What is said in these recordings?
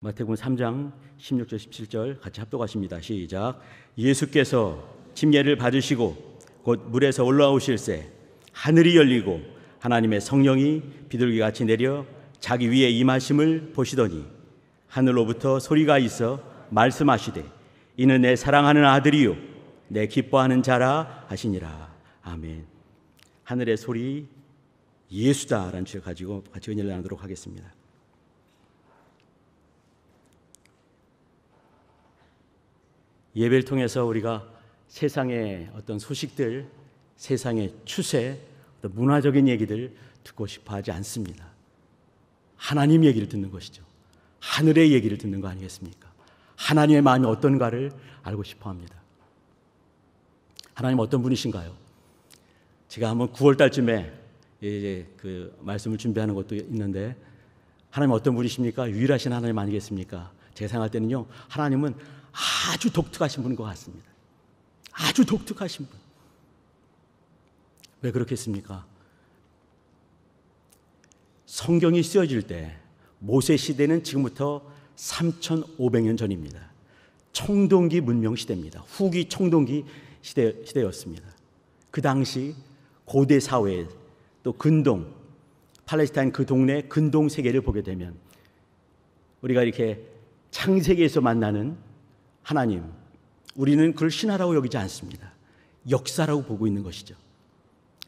마태복음 3장 16절 17절 같이 합독하십니다. 시작. 예수께서 침례를 받으시고 곧 물에서 올라오실새 하늘이 열리고 하나님의 성령이 비둘기 같이 내려 자기 위에 임하심을 보시더니 하늘로부터 소리가 있어 말씀하시되 이는 내 사랑하는 아들이요 내 기뻐하는 자라 하시니라. 아멘. 하늘의 소리 예수다라는 주제 가지고 같이 은혜를 나누도록 하겠습니다. 예배를 통해서 우리가 세상의 어떤 소식들, 세상의 추세, 어떤 문화적인 얘기들 듣고 싶어 하지 않습니다. 하나님 얘기를 듣는 것이죠. 하늘의 얘기를 듣는 거 아니겠습니까? 하나님의 마음이 어떤가를 알고 싶어 합니다. 하나님 어떤 분이신가요? 제가 한번 9월달쯤에 예, 이제 그 말씀을 준비하는 것도 있는데 하나님 어떤 분이십니까? 유일하신 하나님 아니겠습니까? 제 생각할 때는요, 하나님은 아주 독특하신 분인 것 같습니다. 아주 독특하신 분. 왜 그렇겠습니까? 성경이 쓰여질 때 모세 시대는 지금부터 3,500년 전입니다. 청동기 문명 시대입니다. 후기 청동기 시대, 시대였습니다. 그 당시 고대 사회 또 근동 팔레스타인 그 동네 근동 세계를 보게 되면 우리가 이렇게 창세기에서 만나는 하나님, 우리는 그걸 신화라고 여기지 않습니다. 역사라고 보고 있는 것이죠.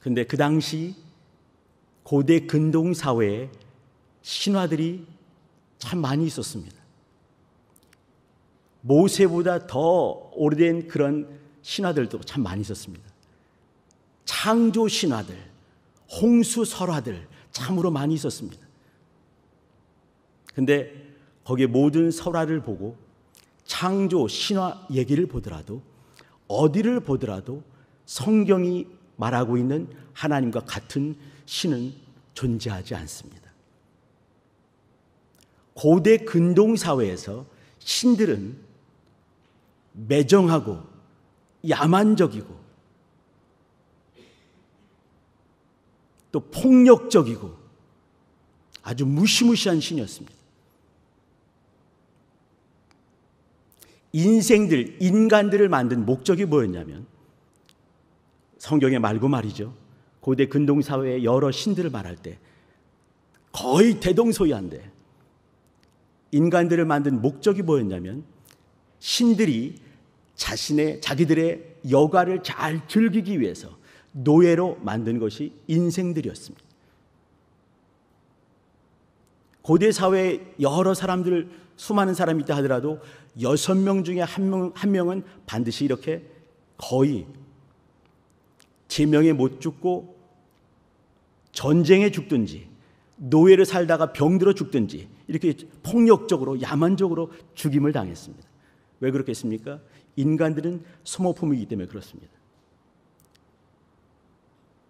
근데 그 당시 고대 근동 사회에 신화들이 참 많이 있었습니다. 모세보다 더 오래된 그런 신화들도 참 많이 있었습니다. 창조 신화들, 홍수 설화들 참으로 많이 있었습니다. 근데 거기에 모든 설화를 보고 창조, 신화 얘기를 보더라도 어디를 보더라도 성경이 말하고 있는 하나님과 같은 신은 존재하지 않습니다. 고대 근동 사회에서 신들은 매정하고 야만적이고 또 폭력적이고 아주 무시무시한 신이었습니다. 인생들, 인간들을 만든 목적이 뭐였냐면 성경에 말고 말이죠. 고대 근동사회의 여러 신들을 말할 때 거의 대동소이한데 인간들을 만든 목적이 뭐였냐면 신들이 자신의 자기들의 여가를 잘 즐기기 위해서 노예로 만든 것이 인생들이었습니다. 고대 사회의 여러 사람들을 수많은 사람이 있다 하더라도 여섯 명 중에 한 명, 한 명은 반드시 이렇게 거의 제명에 못 죽고 전쟁에 죽든지 노예를 살다가 병들어 죽든지 이렇게 폭력적으로 야만적으로 죽임을 당했습니다. 왜 그렇겠습니까? 인간들은 소모품이기 때문에 그렇습니다.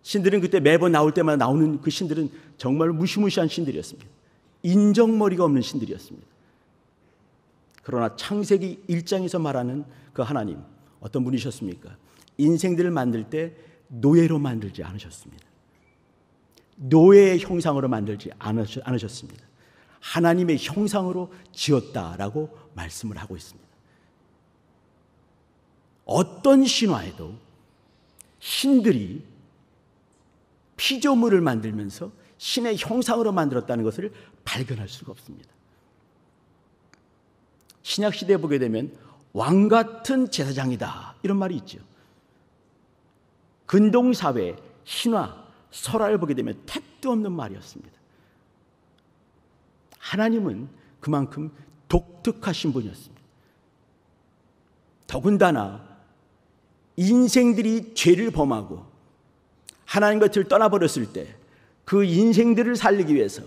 신들은 그때 매번 나올 때마다 나오는 그 신들은 정말 무시무시한 신들이었습니다. 인정머리가 없는 신들이었습니다. 그러나 창세기 1장에서 말하는 그 하나님 어떤 분이셨습니까? 인생들을 만들 때 노예로 만들지 않으셨습니다. 노예의 형상으로 만들지 않으셨습니다. 하나님의 형상으로 지었다라고 말씀을 하고 있습니다. 어떤 신화에도 신들이 피조물을 만들면서 신의 형상으로 만들었다는 것을 발견할 수가 없습니다. 신약 시대에 보게 되면 왕 같은 제사장이다 이런 말이 있죠. 근동 사회 신화 설화를 보게 되면 택도 없는 말이었습니다. 하나님은 그만큼 독특하신 분이었습니다. 더군다나 인생들이 죄를 범하고 하나님 곁을 떠나버렸을 때 그 인생들을 살리기 위해서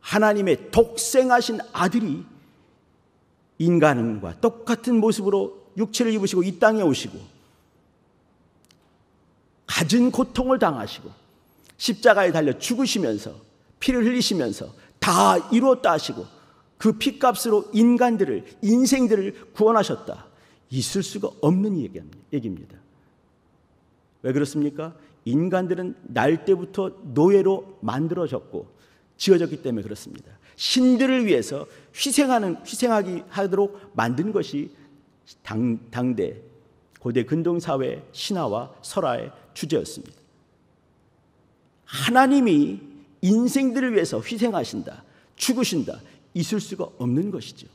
하나님의 독생하신 아들이 인간과 똑같은 모습으로 육체를 입으시고 이 땅에 오시고 가진 고통을 당하시고 십자가에 달려 죽으시면서 피를 흘리시면서 다 이루었다 하시고 그 피값으로 인간들을 인생들을 구원하셨다. 있을 수가 없는 얘기입니다. 왜 그렇습니까? 인간들은 날 때부터 노예로 만들어졌고 지어졌기 때문에 그렇습니다. 신들을 위해서 희생하는 희생하기 하도록 만든 것이 당, 당대 고대 근동 사회 신화와 설화의 주제였습니다. 하나님이 인생들을 위해서 희생하신다, 죽으신다 있을 수가 없는 것이죠.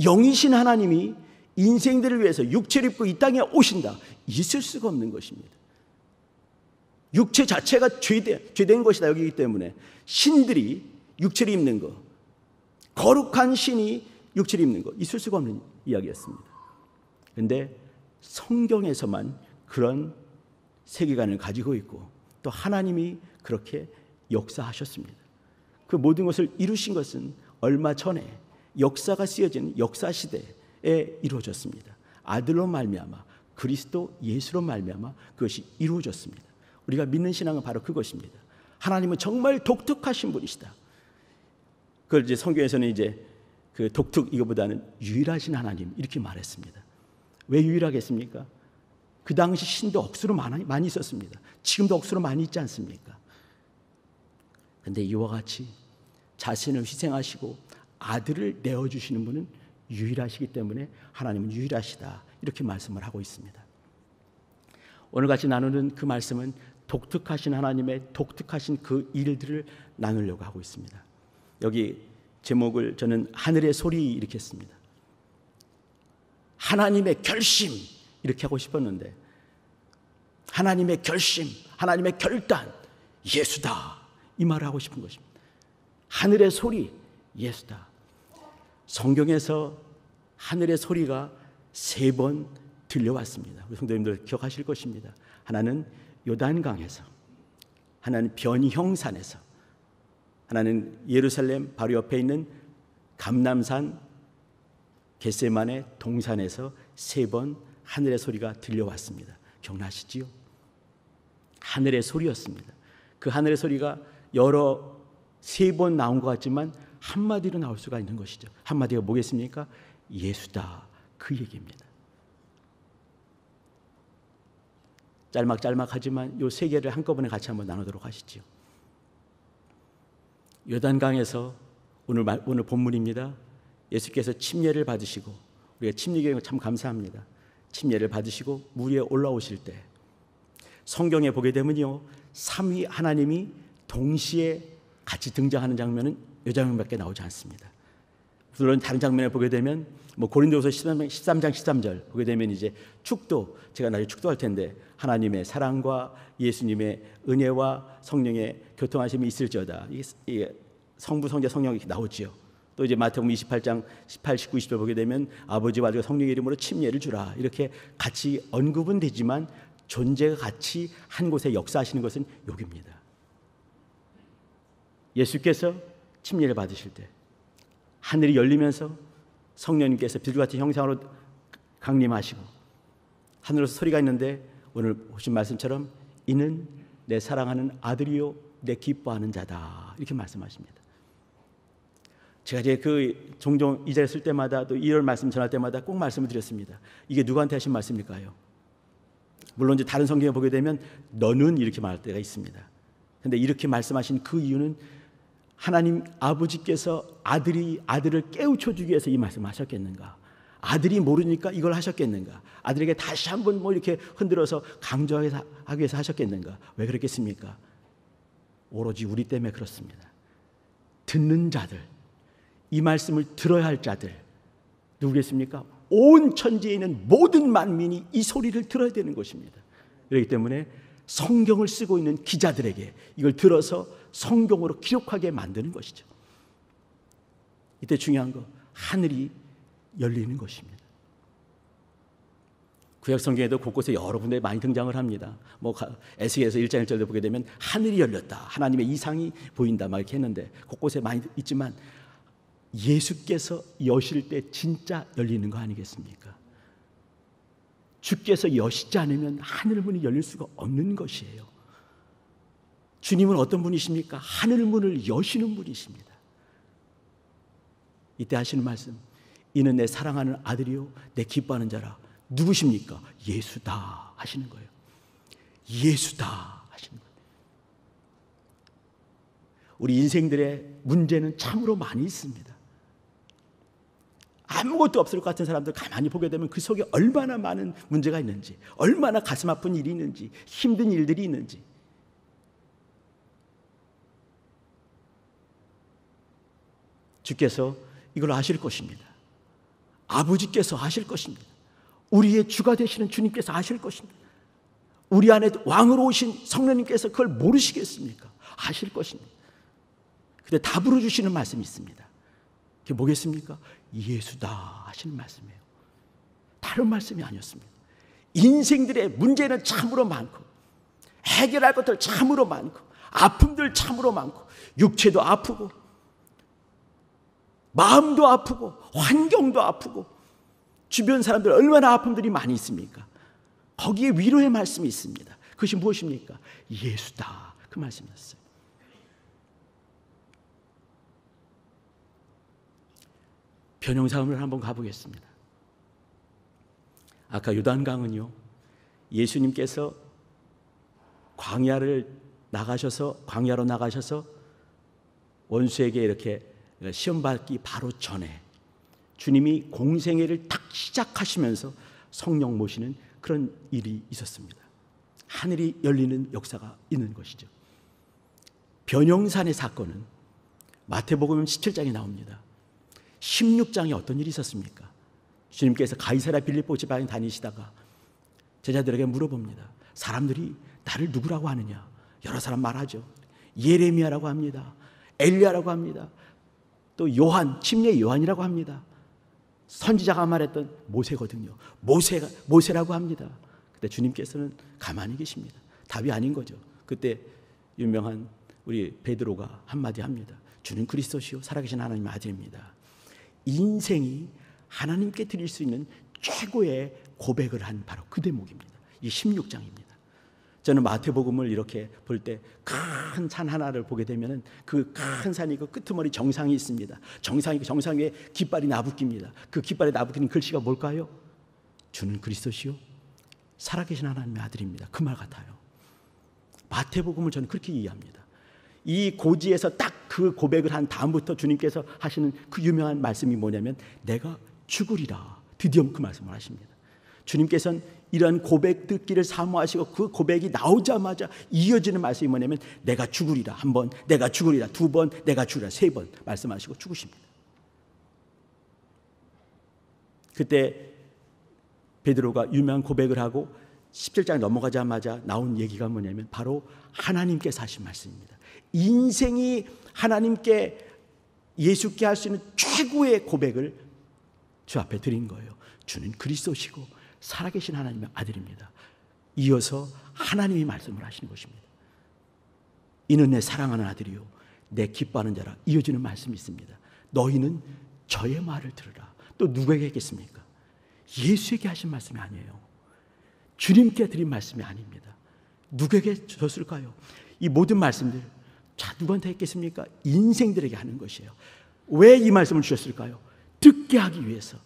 영이신 하나님이 인생들을 위해서 육체를 입고 이 땅에 오신다 있을 수가 없는 것입니다. 육체 자체가 죄된, 죄된 것이다 여기기 때문에 신들이 육체를 입는 것, 거룩한 신이 육체를 입는 것 있을 수가 없는 이야기였습니다. 그데 성경에서만 그런 세계관을 가지고 있고 또 하나님이 그렇게 역사하셨습니다. 그 모든 것을 이루신 것은 얼마 전에 역사가 쓰여진 역사 시대에 이루어졌습니다. 아들로 말미암아 그리스도 예수로 말미암아 그것이 이루어졌습니다. 우리가 믿는 신앙은 바로 그것입니다. 하나님은 정말 독특하신 분이시다. 그걸 이제 성경에서는 이제 그 독특 이거보다는 유일하신 하나님 이렇게 말했습니다. 왜 유일하겠습니까? 그 당시 신도 억수로 많이, 많이 있었습니다. 지금도 억수로 많이 있지 않습니까? 근데 이와 같이 자신을 희생하시고 아들을 내어주시는 분은 유일하시기 때문에 하나님은 유일하시다. 이렇게 말씀을 하고 있습니다. 오늘 같이 나누는 그 말씀은 독특하신 하나님의 독특하신 그 일들을 나누려고 하고 있습니다. 여기 제목을 저는 하늘의 소리 이렇게 했습니다. 하나님의 결심 이렇게 하고 싶었는데 하나님의 결심, 하나님의 결단 예수다 이 말을 하고 싶은 것입니다. 하늘의 소리 예수다. 성경에서 하늘의 소리가 세 번 들려왔습니다. 우리 성도님들 기억하실 것입니다. 하나는 요단강에서 하나는 변형산에서 하나는 예루살렘 바로 옆에 있는 감남산 겟세만의 동산에서 세 번 하늘의 소리가 들려왔습니다. 기억나시지요 하늘의 소리였습니다. 그 하늘의 소리가 여러 세 번 나온 것 같지만 한마디로 나올 수가 있는 것이죠. 한마디가 뭐겠습니까? 예수다. 그 얘기입니다. 짤막짤막하지만 요 세 개를 한꺼번에 같이 한번 나누도록 하시죠. 요단강에서 오늘 오늘 본문입니다. 예수께서 침례를 받으시고 우리가 침례교육 참 감사합니다. 침례를 받으시고 물에 올라오실 때 성경에 보게 되면요 삼위 하나님이 동시에 같이 등장하는 장면은 요 장면밖에 나오지 않습니다. 물론 다른 장면을 보게 되면 뭐 고린도후서 13장, 13장 13절 보게 되면 이제 축도 제가 나중에 축도할 텐데 하나님의 사랑과 예수님의 은혜와 성령의 교통하심이 있을지어다. 이게 성부 성자 성령이 나오지요. 또 이제 마태복음 28장 18, 19, 20절 보게 되면 아버지와 아들과 성령의 이름으로 침례를 주라. 이렇게 같이 언급은 되지만 존재가 같이 한 곳에 역사하시는 것은 여기입니다. 예수께서 침례를 받으실 때 하늘이 열리면서 성령님께서 비둘기 같은 형상으로 강림하시고 하늘에서 소리가 있는데 오늘 보신 말씀처럼 이는 내 사랑하는 아들이요 내 기뻐하는 자다 이렇게 말씀하십니다. 제가 이제 그 종종 이 자리에 쓸 때마다 또 이런 말씀 전할 때마다 꼭 말씀을 드렸습니다. 이게 누구한테 하신 말씀일까요? 물론 이제 다른 성경에 보게 되면 너는 이렇게 말할 때가 있습니다. 그런데 이렇게 말씀하신 그 이유는 하나님 아버지께서 아들이 아들을 깨우쳐 주기 위해서 이 말씀을 하셨겠는가? 아들이 모르니까 이걸 하셨겠는가? 아들에게 다시 한번 뭐 이렇게 흔들어서 강조하기 위해서 하셨겠는가? 왜 그렇겠습니까? 오로지 우리 때문에 그렇습니다. 듣는 자들, 이 말씀을 들어야 할 자들, 누구겠습니까? 온 천지에 있는 모든 만민이 이 소리를 들어야 되는 것입니다. 그렇기 때문에 성경을 쓰고 있는 기자들에게 이걸 들어서 성경으로 기록하게 만드는 것이죠. 이때 중요한 거 하늘이 열리는 것입니다. 구약 성경에도 곳곳에 여러 군데 많이 등장을 합니다. 뭐에스겔서 1장 1절도 보게 되면 하늘이 열렸다. 하나님의 이상이 보인다 막 했는데 곳곳에 많이 있지만 예수께서 여실 때 진짜 열리는 거 아니겠습니까? 주께서 여시지 않으면 하늘 문이 열릴 수가 없는 것이에요. 주님은 어떤 분이십니까? 하늘 문을 여시는 분이십니다. 이때 하시는 말씀, 이는 내 사랑하는 아들이요, 내 기뻐하는 자라. 누구십니까? 예수다 하시는 거예요. 예수다 하시는 거예요. 우리 인생들의 문제는 참으로 많이 있습니다. 아무것도 없을 것 같은 사람들 가만히 보게 되면 그 속에 얼마나 많은 문제가 있는지, 얼마나 가슴 아픈 일이 있는지, 힘든 일들이 있는지. 주께서 이걸 아실 것입니다. 아버지께서 아실 것입니다. 우리의 주가 되시는 주님께서 아실 것입니다. 우리 안에 왕으로 오신 성령님께서 그걸 모르시겠습니까? 아실 것입니다. 근데 답으로 주시는 말씀이 있습니다. 그게 뭐겠습니까? 예수다 하시는 말씀이에요. 다른 말씀이 아니었습니다. 인생들의 문제는 참으로 많고 해결할 것들 참으로 많고 아픔들 참으로 많고 육체도 아프고 마음도 아프고 환경도 아프고 주변 사람들 얼마나 아픔들이 많이 있습니까? 거기에 위로의 말씀이 있습니다. 그것이 무엇입니까? 예수다 그 말씀이었어요. 변형사음을 한번 가보겠습니다. 아까 요단강은요, 예수님께서 광야를 나가셔서, 광야로 나가셔서 원수에게 이렇게 시험받기 바로 전에 주님이 공생애를 딱 시작하시면서 성령 모시는 그런 일이 있었습니다. 하늘이 열리는 역사가 있는 것이죠. 변형산의 사건은 마태복음 17장에 나옵니다. 16장에 어떤 일이 있었습니까? 주님께서 가이사라 빌리보 지방에 다니시다가 제자들에게 물어봅니다. 사람들이 나를 누구라고 하느냐? 여러 사람 말하죠. 예레미야라고 합니다. 엘리야라고 합니다. 또 요한, 침례 요한이라고 합니다. 선지자가 말했던 모세거든요. 모세가 모세라고 합니다. 그때 주님께서는 가만히 계십니다. 답이 아닌 거죠. 그때 유명한 우리 베드로가 한마디 합니다. 주님 그리스도시요 살아계신 하나님의 아들입니다. 인생이 하나님께 드릴 수 있는 최고의 고백을 한 바로 그 대목입니다. 이 16장입니다. 저는 마태복음을 이렇게 볼 때 큰 산 하나를 보게 되면그 큰 산이 그 끄트머리 정상이 있습니다. 정상이 정상 위에 깃발이 나부깁니다. 그 깃발에 나부끼는 글씨가 뭘까요? 주는 그리스도시요 살아계신 하나님의 아들입니다. 그 말 같아요. 마태복음을 저는 그렇게 이해합니다. 이 고지에서 딱 그 고백을 한 다음부터 주님께서 하시는 그 유명한 말씀이 뭐냐면 내가 죽으리라. 드디어 그 말씀을 하십니다. 주님께서는 이런 고백 듣기를 사모하시고 그 고백이 나오자마자 이어지는 말씀이 뭐냐면 내가 죽으리라 한 번, 내가 죽으리라 두 번, 내가 죽으리라 세 번 말씀하시고 죽으십니다. 그때 베드로가 유명한 고백을 하고 17장 넘어가자마자 나온 얘기가 뭐냐면 바로 하나님께서 하신 말씀입니다. 인생이 하나님께 예수께 할 수 있는 최고의 고백을 주 앞에 드린 거예요. 주는 그리스도시고 살아계신 하나님의 아들입니다. 이어서 하나님이 말씀을 하시는 것입니다. 이는 내 사랑하는 아들이요. 내 기뻐하는 자라. 이어지는 말씀이 있습니다. 너희는 저의 말을 들으라. 또 누구에게 했겠습니까? 예수에게 하신 말씀이 아니에요. 주님께 드린 말씀이 아닙니다. 누구에게 줬을까요? 이 모든 말씀들 자, 누구한테 했겠습니까? 인생들에게 하는 것이에요. 왜 이 말씀을 주셨을까요? 듣게 하기 위해서.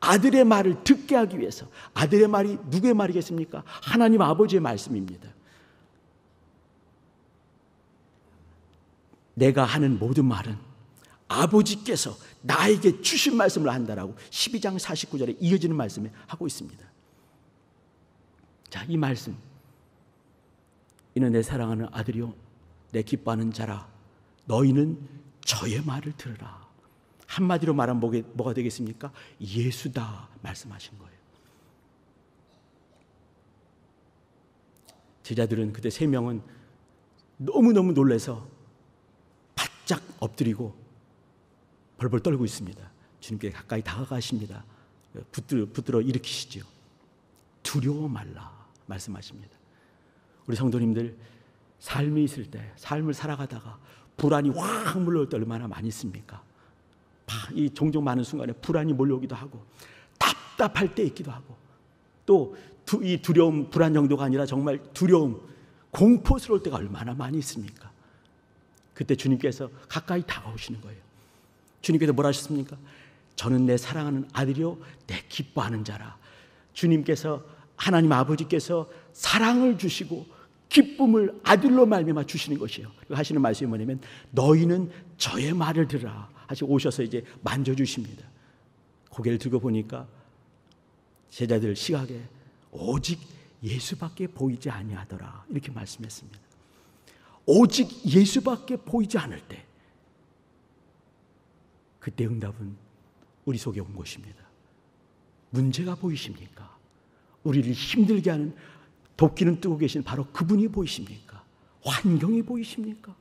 아들의 말을 듣게 하기 위해서. 아들의 말이 누구의 말이겠습니까? 하나님 아버지의 말씀입니다. 내가 하는 모든 말은 아버지께서 나에게 주신 말씀을 한다라고 12장 49절에 이어지는 말씀에 하고 있습니다. 자, 이 말씀. 이는 내 사랑하는 아들이요 내 기뻐하는 자라 너희는 저의 말을 들으라. 한마디로 말하면 뭐가 되겠습니까? 예수다 말씀하신 거예요. 제자들은 그때 세 명은 너무너무 놀래서 바짝 엎드리고 벌벌 떨고 있습니다. 주님께 가까이 다가가십니다. 붙들어, 붙들어 일으키시죠. 두려워 말라 말씀하십니다. 우리 성도님들 삶이 있을 때, 삶을 살아가다가 불안이 확 몰려올 때 얼마나 많습니까이 종종 많은 순간에 불안이 몰려오기도 하고 답답할 때 있기도 하고 또 이 두려움, 불안 정도가 아니라 정말 두려움, 공포스러울 때가 얼마나 많이 있습니까? 그때 주님께서 가까이 다가오시는 거예요. 주님께서 뭐라 하셨습니까? 저는 내 사랑하는 아들이요, 내 기뻐하는 자라. 주님께서 하나님 아버지께서 사랑을 주시고 기쁨을 아들로 말미암아 주시는 것이에요. 하시는 말씀이 뭐냐면 너희는 저의 말을 들으라. 하시 오셔서 이제 만져 주십니다. 고개를 들고 보니까 제자들 시각에 오직 예수밖에 보이지 아니하더라. 이렇게 말씀했습니다. 오직 예수밖에 보이지 않을 때 그때 응답은 우리 속에 온 것입니다. 문제가 보이십니까? 우리를 힘들게 하는 돕기는 뜨고 계신 바로 그분이 보이십니까? 환경이 보이십니까?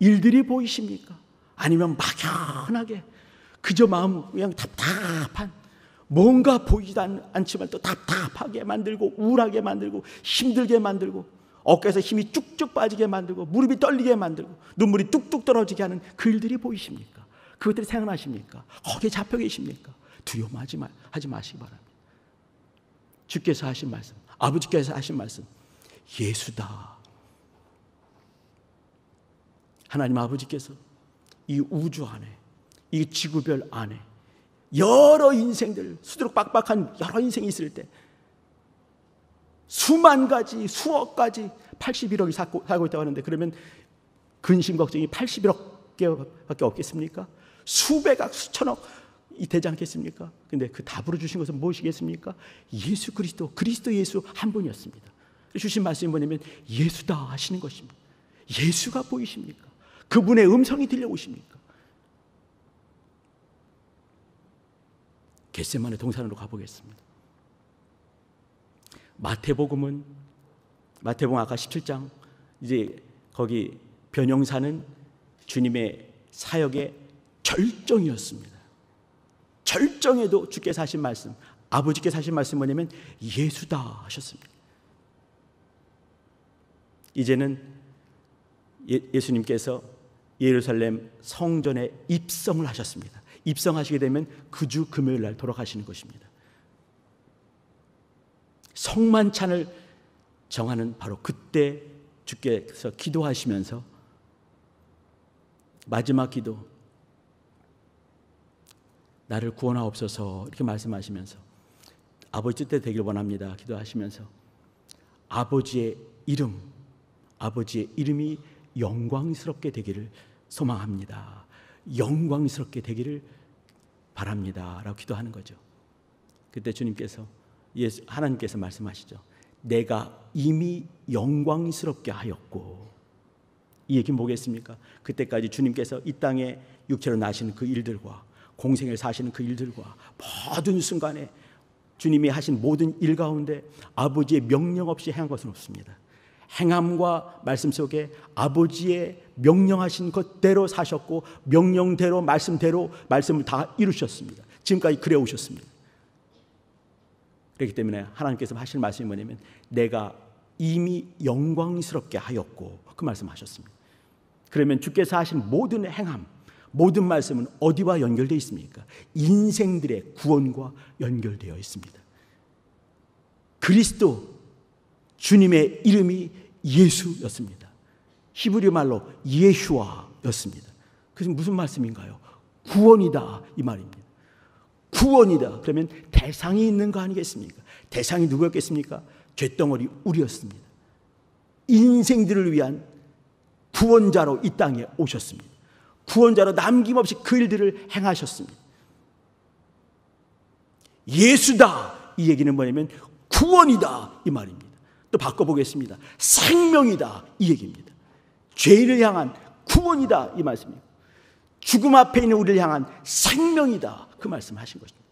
일들이 보이십니까? 아니면 막연하게 그저 마음 그냥 답답한 뭔가 보이지도 않, 지만또 답답하게 만들고 우울하게 만들고 힘들게 만들고 어깨에서 힘이 쭉쭉 빠지게 만들고 무릎이 떨리게 만들고 눈물이 뚝뚝 떨어지게 하는 그 일들이 보이십니까? 그것들이 생각나십니까? 거기에 잡혀 계십니까? 두려워 하지 마시기 바랍니다. 주께서 하신 말씀 아버지께서 하신 말씀. 예수다. 하나님 아버지께서 이 우주 안에, 이 지구별 안에 여러 인생들, 수두룩 빡빡한 여러 인생이 있을 때 수만 가지, 수억 가지 81억이 살고, 살고 있다고 하는데 그러면 근심 걱정이 81억 개밖에 없겠습니까? 수백억, 수천억, 되지 않겠습니까? 근데 그 답으로 주신 것은 무엇이겠습니까? 예수 그리스도, 그리스도 예수 한 분이었습니다. 주신 말씀이 뭐냐면 예수다 하시는 것입니다. 예수가 보이십니까? 그분의 음성이 들려오십니까? 겟세만의 동산으로 가보겠습니다. 마태복음은 마태복음 아까 17장 이제 거기 변형사는 주님의 사역의 절정이었습니다. 절정에도 주께서 하신 말씀, 아버지께서 하신 말씀 뭐냐면 예수다 하셨습니다. 이제는 예, 수님께서 예루살렘 성전에 입성을 하셨습니다. 입성하시게 되면 그 주 금요일 날 돌아가시는 것입니다. 성만찬을 정하는 바로 그때 주께서 기도하시면서 마지막 기도 나를 구원하옵소서 이렇게 말씀하시면서 아버지 때대 되길 원합니다. 기도하시면서 아버지의 이름, 아버지의 이름이 영광스럽게 되기를 소망합니다. 영광스럽게 되기를 바랍니다. 라고 기도하는 거죠. 그때 주님께서 예수, 하나님께서 말씀하시죠. 내가 이미 영광스럽게 하였고 이 얘기는 뭐겠습니까? 그때까지 주님께서 이 땅에 육체로 나신그 일들과 공생을 사시는 그 일들과 모든 순간에 주님이 하신 모든 일 가운데 아버지의 명령 없이 행한 것은 없습니다. 행함과 말씀 속에 아버지의 명령하신 것대로 사셨고 명령대로 말씀대로 말씀을 다 이루셨습니다. 지금까지 그래 오셨습니다. 그렇기 때문에 하나님께서 하실 말씀이 뭐냐면 내가 이미 영광스럽게 하였고 그 말씀하셨습니다. 그러면 주께서 하신 모든 행함 모든 말씀은 어디와 연결되어 있습니까? 인생들의 구원과 연결되어 있습니다. 그리스도 주님의 이름이 예수였습니다. 히브리 말로 예슈아였습니다. 그것은 무슨 말씀인가요? 구원이다 이 말입니다. 구원이다 그러면 대상이 있는 거 아니겠습니까? 대상이 누구였겠습니까? 죄덩어리 우리였습니다. 인생들을 위한 구원자로 이 땅에 오셨습니다. 구원자로 남김없이 그 일들을 행하셨습니다. 예수다. 이 얘기는 뭐냐면 구원이다. 이 말입니다. 또 바꿔보겠습니다. 생명이다. 이 얘기입니다. 죄를 향한 구원이다. 이 말씀이에요. 죽음 앞에 있는 우리를 향한 생명이다. 그 말씀 하신 것입니다.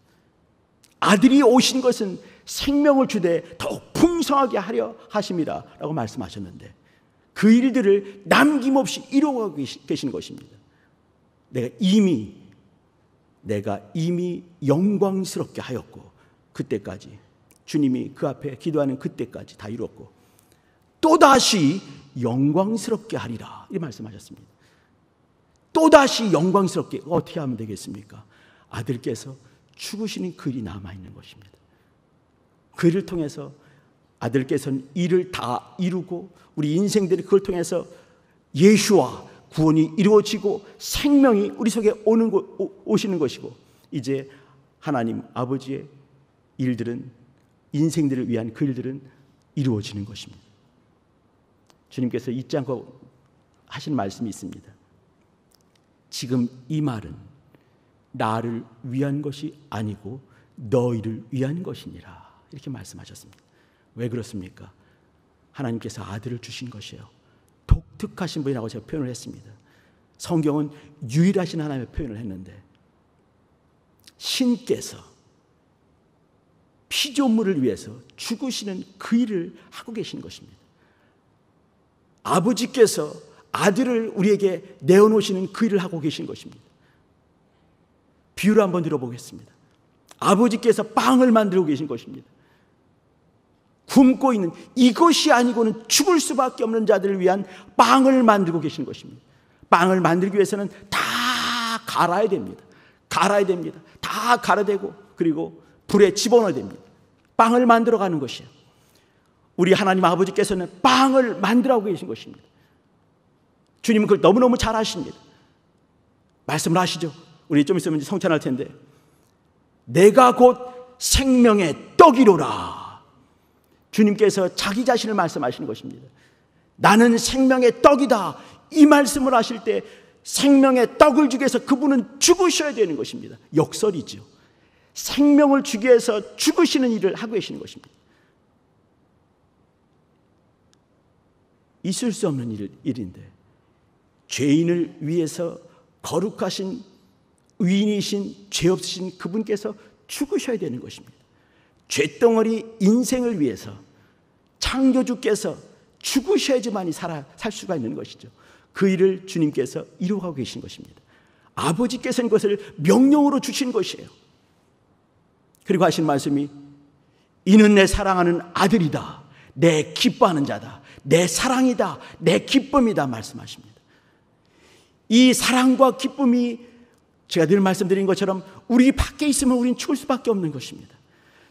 아들이 오신 것은 생명을 주되 더욱 풍성하게 하려 하십니다. 라고 말씀하셨는데 그 일들을 남김없이 이루어가고 계시 것입니다. 내가 이미 내가 이미 영광스럽게 하였고 그때까지 주님이 그 앞에 기도하는 그때까지 다 이루었고 또다시 영광스럽게 하리라 이 말씀하셨습니다. 또다시 영광스럽게 어떻게 하면 되겠습니까? 아들께서 죽으시는 글이 남아 있는 것입니다. 그를 통해서 아들께서는 일을 다 이루고 우리 인생들이 그걸 통해서 예수와 구원이 이루어지고 생명이 우리 속에 오는 것, 오시는 것이고 이제 하나님 아버지의 일들은 인생들을 위한 그 일들은 이루어지는 것입니다. 주님께서 잊지 않고 하신 말씀이 있습니다. 지금 이 말은 나를 위한 것이 아니고 너희를 위한 것이니라 이렇게 말씀하셨습니다. 왜 그렇습니까? 하나님께서 아들을 주신 것이에요. 독특하신 분이라고 제가 표현을 했습니다. 성경은 유일하신 하나님의 표현을 했는데 신께서 피조물을 위해서 죽으시는 그 일을 하고 계신 것입니다. 아버지께서 아들을 우리에게 내어놓으시는 그 일을 하고 계신 것입니다. 비유를 한번 들어보겠습니다. 아버지께서 빵을 만들고 계신 것입니다. 굶고 있는 이것이 아니고는 죽을 수밖에 없는 자들을 위한 빵을 만들고 계신 것입니다. 빵을 만들기 위해서는 다 갈아야 됩니다. 갈아야 됩니다. 다 갈아대고 그리고 불에 집어넣어야 됩니다. 빵을 만들어 가는 것이에요. 우리 하나님 아버지께서는 빵을 만들라고 계신 것입니다. 주님은 그걸 너무너무 잘 아십니다. 말씀을 하시죠. 우리 좀 있으면 성찬할 텐데. 내가 곧 생명의 떡이로라. 주님께서 자기 자신을 말씀하시는 것입니다. 나는 생명의 떡이다. 이 말씀을 하실 때 생명의 떡을 주기 위해서 그분은 죽으셔야 되는 것입니다. 역설이죠. 생명을 주기 위해서 죽으시는 일을 하고 계시는 것입니다. 있을 수 없는 일, 일인데 죄인을 위해서 거룩하신 의인이신 죄 없으신 그분께서 죽으셔야 되는 것입니다. 죄덩어리 인생을 위해서 창조주께서 죽으셔야지만이 살아, 살 수가 있는 것이죠. 그 일을 주님께서 이루고 계신 것입니다. 아버지께서는 것을 명령으로 주신 것이에요. 그리고 하신 말씀이 이는 내 사랑하는 아들이다. 내 기뻐하는 자다. 내 사랑이다. 내 기쁨이다. 말씀하십니다. 이 사랑과 기쁨이 제가 늘 말씀드린 것처럼 우리 밖에 있으면 우린 죽을 수밖에 없는 것입니다.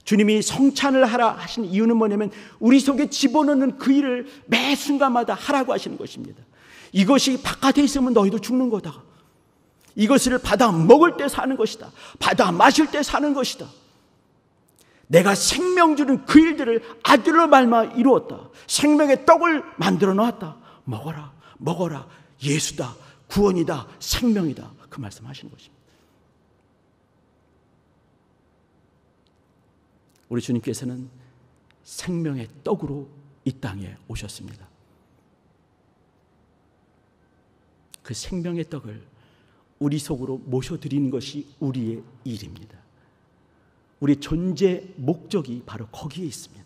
주님이 성찬을 하라 하신 이유는 뭐냐면 우리 속에 집어넣는 그 일을 매 순간마다 하라고 하시는 것입니다. 이것이 바깥에 있으면 너희도 죽는 거다. 이것을 받아 먹을 때 사는 것이다. 받아 마실 때 사는 것이다. 내가 생명 주는 그 일들을 아들로 말마 이루었다. 생명의 떡을 만들어 놓았다. 먹어라, 먹어라. 예수다, 구원이다, 생명이다. 그 말씀하시는 것입니다. 우리 주님께서는 생명의 떡으로 이 땅에 오셨습니다. 그 생명의 떡을 우리 속으로 모셔드리는 것이 우리의 일입니다. 우리 존재 목적이 바로 거기에 있습니다.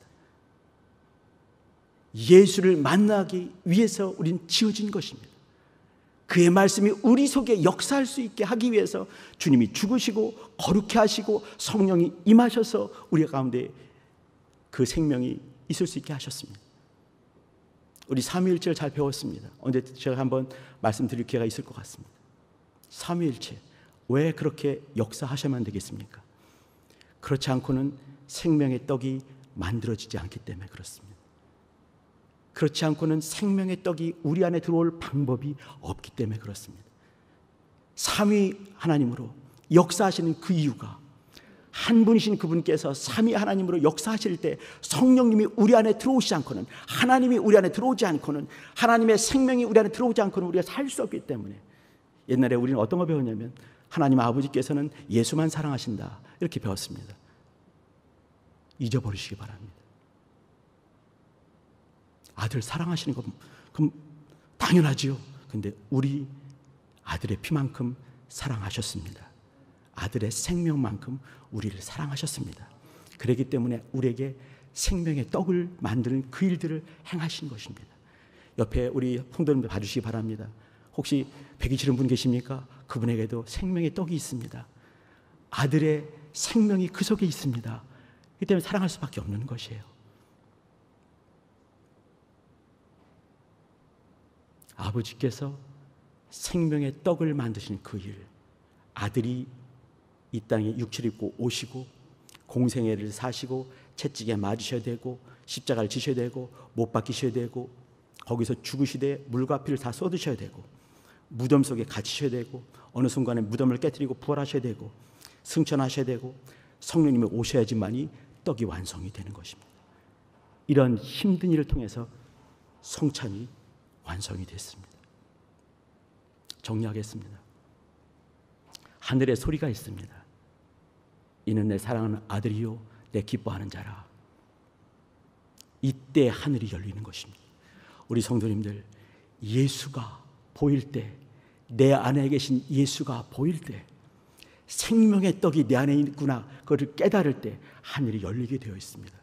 예수를 만나기 위해서 우린 지어진 것입니다. 그의 말씀이 우리 속에 역사할 수 있게 하기 위해서 주님이 죽으시고 거룩해 하시고 성령이 임하셔서 우리 가운데 그 생명이 있을 수 있게 하셨습니다. 우리 삼위일체를 잘 배웠습니다. 언제 제가 한번 말씀드릴 기회가 있을 것 같습니다. 삼위일체 왜 그렇게 역사하셔야만 되겠습니까? 그렇지 않고는 생명의 떡이 만들어지지 않기 때문에 그렇습니다. 그렇지 않고는 생명의 떡이 우리 안에 들어올 방법이 없기 때문에 그렇습니다. 삼위 하나님으로 역사하시는 그 이유가 한 분이신 그분께서 삼위 하나님으로 역사하실 때 성령님이 우리 안에 들어오지 않고는 하나님이 우리 안에 들어오지 않고는 하나님의 생명이 우리 안에 들어오지 않고는 우리가 살 수 없기 때문에 옛날에 우리는 어떤 걸 배웠냐면 하나님 아버지께서는 예수만 사랑하신다 이렇게 배웠습니다. 잊어버리시기 바랍니다. 아들 사랑하시는 것 그럼 당연하지요. 근데 우리 아들의 피만큼 사랑하셨습니다. 아들의 생명만큼 우리를 사랑하셨습니다. 그러기 때문에 우리에게 생명의 떡을 만드는 그 일들을 행하신 것입니다. 옆에 우리 홍도님 봐주시기 바랍니다. 혹시 배기 싫은 분 계십니까? 그분에게도 생명의 떡이 있습니다. 아들의 생명이 그 속에 있습니다. 이 때문에 사랑할 수밖에 없는 것이에요. 아버지께서 생명의 떡을 만드신 그 일, 아들이 이 땅에 육체를 입고 오시고 공생애를 사시고 채찍에 맞으셔야 되고 십자가를 지셔야 되고 못 박히셔야 되고 거기서 죽으시되 물과 피를 다 쏟으셔야 되고 무덤 속에 갇히셔야 되고 어느 순간에 무덤을 깨뜨리고 부활하셔야 되고 승천하셔야 되고 성령님이 오셔야지만이 떡이 완성이 되는 것입니다. 이런 힘든 일을 통해서 성찬이 완성이 됐습니다. 정리하겠습니다. 하늘에 소리가 있습니다. 이는 내 사랑하는 아들이요 내 기뻐하는 자라. 이때 하늘이 열리는 것입니다. 우리 성도님들 예수가 보일 때 내 안에 계신 예수가 보일 때 생명의 떡이 내 안에 있구나 그것을 깨달을 때 하늘이 열리게 되어 있습니다.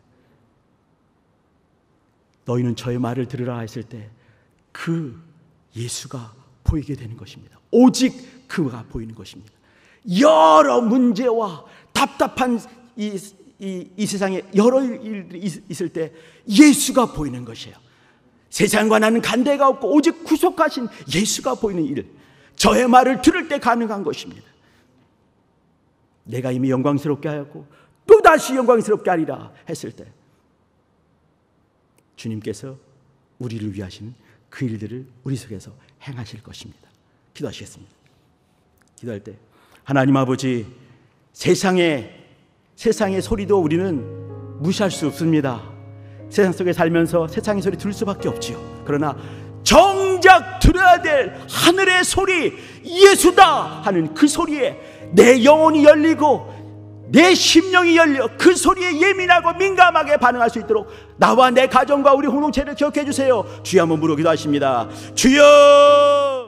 너희는 저의 말을 들으라 했을 때그 예수가 보이게 되는 것입니다. 오직 그가 보이는 것입니다. 여러 문제와 답답한 이, 이, 이 세상에 여러 일이 있을 때 예수가 보이는 것이에요. 세상과 나는 간대가 없고 오직 구속하신 예수가 보이는 일. 저의 말을 들을 때 가능한 것입니다. 내가 이미 영광스럽게 하였고 또다시 영광스럽게 하리라 했을 때 주님께서 우리를 위하시는 그 일들을 우리 속에서 행하실 것입니다. 기도하시겠습니다. 기도할 때 하나님 아버지 세상의 세상의 소리도 우리는 무시할 수 없습니다. 세상 속에 살면서 세상의 소리 들을 수밖에 없지요. 그러나 정작 들어야 될 하늘의 소리 예수다 하는 그 소리에 내 영혼이 열리고 내 심령이 열려 그 소리에 예민하고 민감하게 반응할 수 있도록 나와 내 가정과 우리 공동체를 기억해 주세요. 주여 한번 부르기도 하십니다. 주여!